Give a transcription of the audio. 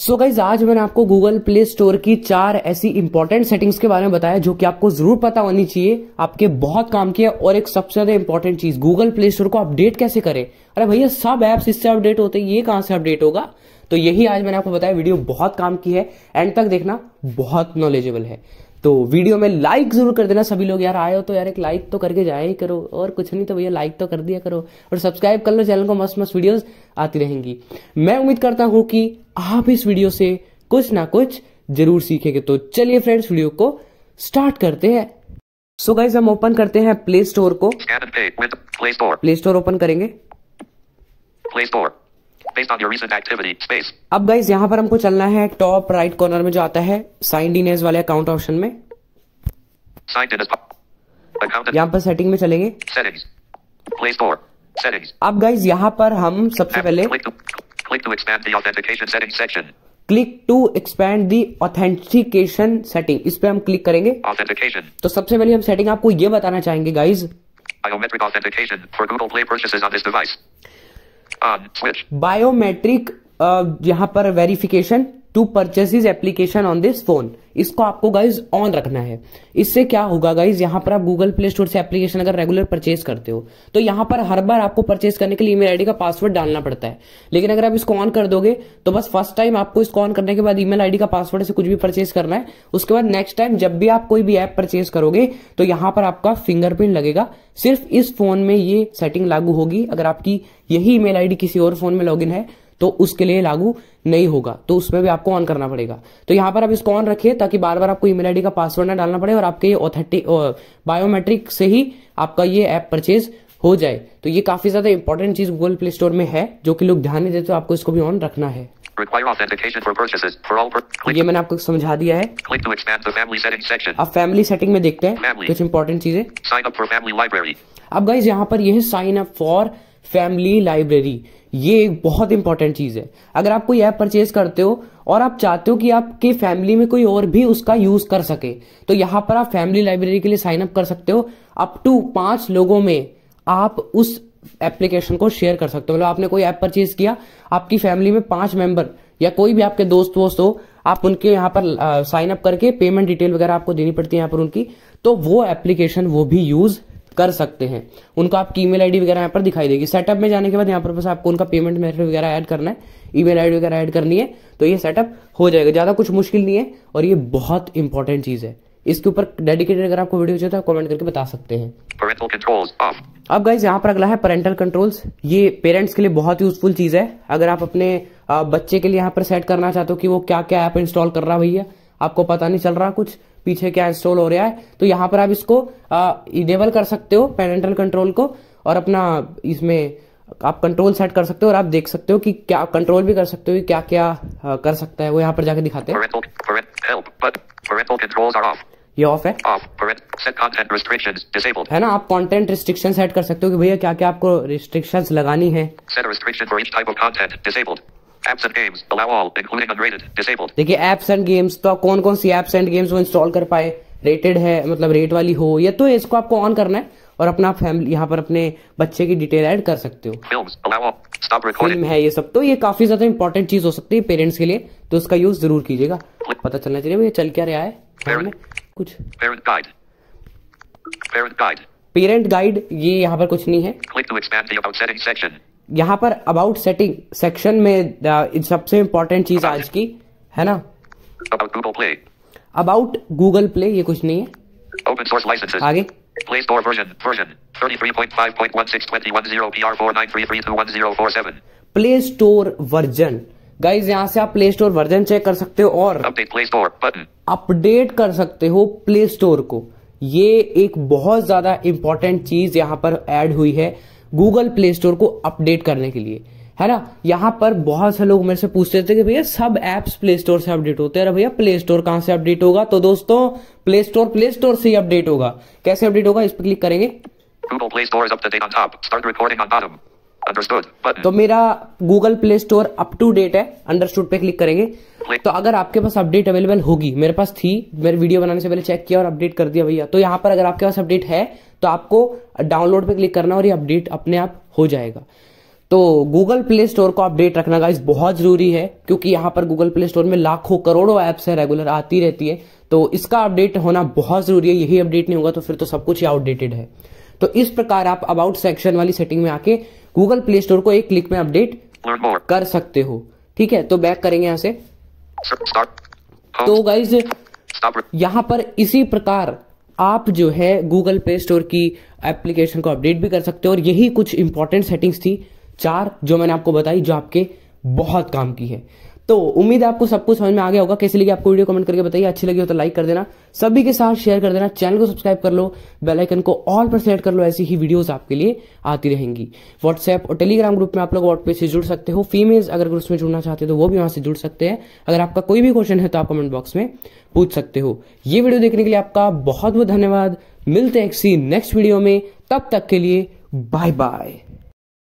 सो so guys आज मैंने आपको गूगल प्ले स्टोर की चार ऐसी इंपॉर्टेंट सेटिंग्स के बारे में बताया जो कि आपको जरूर पता होनी चाहिए आपके बहुत काम की है और एक सबसे ज्यादा इंपॉर्टेंट चीज गूगल प्ले स्टोर को अपडेट कैसे करें अरे भैया सब ऐप्स इससे अपडेट होते हैं ये कहां से अपडेट होगा तो यही आज मैंने आपको बताया वीडियो बहुत काम की है एंड तक देखना बहुत नॉलेजेबल है तो वीडियो में लाइक जरूर कर देना सभी लोग यार आए हो तो यार एक लाइक तो करके जाया ही करो और कुछ नहीं तो भैया लाइक तो कर दिया करो और सब्सक्राइब कर लो चैनल को मस्त मस्त वीडियोस आती रहेंगी मैं उम्मीद करता हूं कि आप इस वीडियो से कुछ ना कुछ जरूर सीखेंगे तो चलिए फ्रेंड्स वीडियो को स्टार्ट करते हैं सो गाइज हम ओपन करते हैं प्ले स्टोर को प्ले स्टोर ओपन करेंगे Play Store based on your recent activity space अब गाइस यहाँ पर हमको चलना है टॉप राइट कॉर्नर में जो आता है साइन इन वाले अकाउंट ऑप्शन में यहाँ पर सेटिंग में चलेंगे अब गाइज यहाँ पर हम सबसे पहले click to expand the authentication setting इस पे हम क्लिक करेंगे तो सबसे पहले हम सेटिंग आपको ये बताना चाहेंगे गाइज बायोमेट्रिक uh, uh, यहाँ पर verification to purchase is application on this phone इसको आपको गाइज ऑन रखना है इससे क्या होगा गाइज यहाँ पर आप गूगल प्ले स्टोर से एप्लीकेशन अगर रेगुलर परचेज करते हो तो यहाँ पर हर बार आपको परचेज करने के लिए ईमेल आईडी का पासवर्ड डालना पड़ता है लेकिन अगर आप इसको ऑन कर दोगे तो बस फर्स्ट टाइम आपको इसको ऑन करने के बाद ईमेल आईडी का पासवर्ड से कुछ भी परचेज करना है उसके बाद नेक्स्ट टाइम जब भी आप कोई भी ऐप परचेज करोगे तो यहाँ पर आपका फिंगरप्रिंट लगेगा सिर्फ इस फोन में ये सेटिंग लागू होगी अगर आपकी यही ईमेल आईडी किसी और फोन में लॉग है तो उसके लिए लागू नहीं होगा तो उसमें भी आपको ऑन करना पड़ेगा तो यहाँ पर आप इसको ऑन रखिए ताकि बार बार आपको ईमेल आईडी का पासवर्ड ना डालना पड़े और आपके ये ऑथेंटिक बायोमेट्रिक से ही आपका ये ऐप परचेज हो जाए तो ये काफी ज्यादा इंपॉर्टेंट चीज गूगल प्ले स्टोर में है जो कि लोग ध्यान नहीं देते तो आपको इसको भी ऑन रखना है तो ये मैंने आपको समझा दिया है अब फैमिली सेटिंग में देखते हैं कुछ इंपॉर्टेंट चीजें अब गाइज यहाँ पर यह sign up for family library ये एक बहुत इंपॉर्टेंट चीज़ है अगर आप कोई ऐप परचेज करते हो और आप चाहते हो कि आपके फैमिली में कोई और भी उसका यूज कर सके तो यहाँ पर आप फैमिली लाइब्रेरी के लिए साइन अप कर सकते हो अप टू पांच लोगों में आप उस एप्लीकेशन को शेयर कर सकते हो मतलब आपने कोई ऐप परचेज किया आपकी फैमिली में पांच मेंबर या कोई भी आपके दोस्त वोस्त हो आप उनके यहाँ पर साइन अप करके पेमेंट डिटेल वगैरह आपको देनी पड़ती है यहाँ पर उनकी तो वो एप्लीकेशन वो भी यूज कर सकते हैं उनको आपकी ईमेल आईडी वगैरह यहाँ पर दिखाई देगी सेटअप में जाने के बाद यहाँ पर बस आपको उनका पेमेंट मेथड वगैरह ऐड करना है ईमेल आईडी वगैरह ऐड करनी है तो ये सेटअप हो जाएगा ज़्यादा कुछ मुश्किल नहीं है और ये बहुत इंपॉर्टेंट चीज़ है इसके ऊपर डेडिकेटेड अगर आपको वीडियो चाहिए तो आप कमेंट करके बता सकते हैं अब गाइज यहाँ पर अगला है पेरेंटल कंट्रोल्स ये पेरेंट्स के लिए बहुत यूजफुल चीज़ है अगर आप अपने बच्चे के लिए यहाँ पर सेट करना चाहते हो कि वो क्या क्या ऐप इंस्टॉल कर रहा है भैया आपको पता नहीं चल रहा कुछ पीछे क्या इंस्टॉल हो रहा है तो यहाँ पर आप इसको इनेबल कर सकते हो पेरेंटल कंट्रोल को और अपना इसमें आप कंट्रोल सेट कर सकते हो और आप देख सकते हो कि क्या कंट्रोल भी कर सकते हो कि क्या क्या आ, कर सकता है वो यहाँ पर जाके दिखाते हैं ये ऑफ है है ना आप कंटेंट रिस्ट्रिक्शन सेट कर सकते हो कि भैया क्या क्या आपको रिस्ट्रिक्शंस लगानी है apps and games allow all including unrated disabled देखिए apps and games तो आप कौन कौन सी apps and games वो इंस्टॉल कर पाए रेटेड है मतलब रेट वाली हो या तो इसको आपको ऑन करना है और अपना फैमिली यहाँ पर अपने बच्चे की डिटेल ऐड कर सकते हो फिल्म है ये सब तो ये काफी ज्यादा इंपॉर्टेंट चीज हो सकती है पेरेंट्स के लिए तो उसका यूज जरूर कीजिएगा पता चलना चाहिए भैया चल क्या रहा है Parent, कुछ parent guide parent guide parent guide ये यहाँ पर कुछ नहीं है यहाँ पर अबाउट सेटिंग सेक्शन में uh, सबसे इंपॉर्टेंट चीज आज की है ना अबाउट गूगल प्ले ये कुछ नहीं है ओपन सोर्स लाइसेंसेस आगे Play Store version version 33.5.1620PR4933210447 Play Store version guys यहाँ से आप प्ले स्टोर वर्जन चेक कर सकते हो और अपडेट कर सकते हो प्ले स्टोर को ये एक बहुत ज्यादा इंपॉर्टेंट चीज यहाँ पर ऐड हुई है गूगल प्ले स्टोर को अपडेट करने के लिए है ना यहाँ पर बहुत से लोग मेरे से पूछते थे कि भैया सब एप्स प्ले स्टोर से अपडेट होते हैं अरे भैया प्ले स्टोर कहाँ से अपडेट होगा तो दोस्तों प्ले स्टोर प्ले स्टोर से ही अपडेट होगा कैसे अपडेट होगा इस पर क्लिक करेंगे तो मेरा Google Play Store up to date है अंडरस्टूड पे क्लिक करेंगे तो अगर आपके पास अपडेट अवेलेबल होगी मेरे पास थी मेरे वीडियो बनाने से पहले चेक किया और अपडेट कर दिया भैया तो यहाँ पर अगर आपके पास अपडेट है तो आपको डाउनलोड पे क्लिक करना और ये अपडेट अपने आप हो जाएगा तो गूगल प्ले स्टोर को अपडेट रखना गाइस बहुत जरूरी है क्योंकि यहां पर गूगल प्ले स्टोर में लाखों करोड़ों एप्स है रेगुलर आती रहती है तो इसका अपडेट होना बहुत जरूरी है यही अपडेट नहीं होगा तो फिर तो सब कुछ ही आउटडेटेड है तो इस प्रकार आप अबाउट सेक्शन वाली सेटिंग में आके गूगल प्ले स्टोर को एक क्लिक में अपडेट कर सकते हो ठीक है तो बैक करेंगे यहां से तो गाइज यहां पर इसी प्रकार आप जो है गूगल प्ले स्टोर की एप्लीकेशन को अपडेट भी कर सकते हो और यही कुछ इंपॉर्टेंट सेटिंग्स थी चार जो मैंने आपको बताई जो आपके बहुत काम की है तो उम्मीद है आपको सब कुछ समझ में आ गया होगा कैसे लगी आपको वीडियो कमेंट करके बताइए अच्छी लगी हो तो लाइक कर देना सभी के साथ शेयर कर देना चैनल को सब्सक्राइब कर लो बेल आइकन को ऑल पर सेलेक्ट कर लो ऐसी ही वीडियोस आपके लिए आती रहेंगी व्हाट्सएप और टेलीग्राम ग्रुप में आप लोग व्हाट्सएप से जुड़ सकते हो फीमेल्स अगर ग्रुप में जुड़ना चाहते हो तो वो भी वहां से जुड़ सकते हैं अगर आपका कोई भी क्वेश्चन है तो आप कमेंट बॉक्स में पूछ सकते हो ये वीडियो देखने के लिए आपका बहुत बहुत धन्यवाद मिलते हैं किसी नेक्स्ट वीडियो में तब तक के लिए बाय बाय